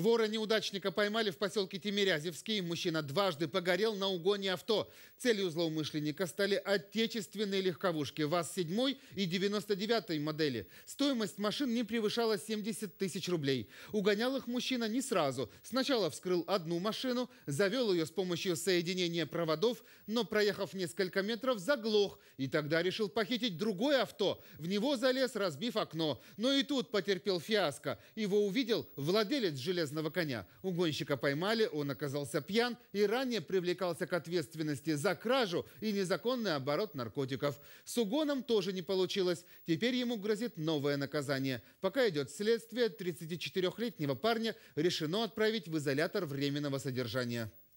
Вора-неудачника поймали в поселке Тимирязевский. Мужчина дважды погорел на угоне авто. Целью злоумышленника стали отечественные легковушки ВАЗ-7 и 99 модели. Стоимость машин не превышала 70 тысяч рублей. Угонял их мужчина не сразу. Сначала вскрыл одну машину, завел ее с помощью соединения проводов, но, проехав несколько метров, заглох. И тогда решил похитить другое авто. В него залез, разбив окно. Но и тут потерпел фиаско. Его увидел владелец железного железного коня. Угонщика поймали, он оказался пьян и ранее привлекался к ответственности за кражу и незаконный оборот наркотиков. С угоном тоже не получилось. Теперь ему грозит новое наказание. Пока идет следствие, 34-летнего парня решено отправить в изолятор временного содержания.